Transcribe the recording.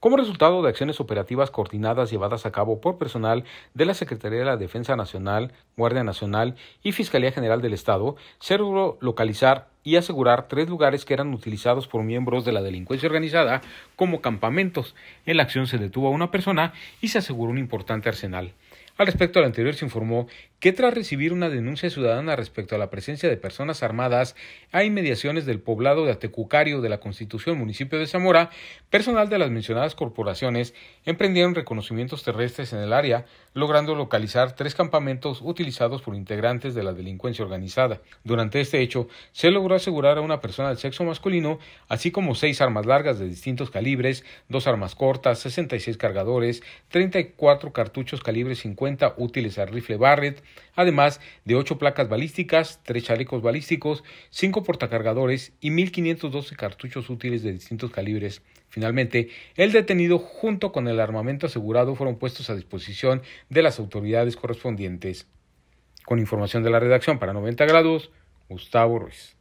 como resultado de acciones operativas coordinadas llevadas a cabo por personal de la Secretaría de la Defensa Nacional, Guardia Nacional y Fiscalía General del Estado, se logró localizar y asegurar tres lugares que eran utilizados por miembros de la delincuencia organizada como campamentos. En la acción se detuvo a una persona y se aseguró un importante arsenal. Al respecto, al anterior se informó que tras recibir una denuncia ciudadana respecto a la presencia de personas armadas a inmediaciones del poblado de Atecucario de la Constitución, municipio de Zamora, personal de las mencionadas corporaciones emprendieron reconocimientos terrestres en el área, logrando localizar tres campamentos utilizados por integrantes de la delincuencia organizada. Durante este hecho, se logró asegurar a una persona de sexo masculino, así como seis armas largas de distintos calibres, dos armas cortas, 66 cargadores, 34 cartuchos calibre 50 útiles al rifle Barrett, además de 8 placas balísticas, 3 chalecos balísticos, 5 portacargadores y 1.512 cartuchos útiles de distintos calibres. Finalmente, el detenido junto con el armamento asegurado fueron puestos a disposición de las autoridades correspondientes. Con información de la redacción para 90 grados, Gustavo Ruiz.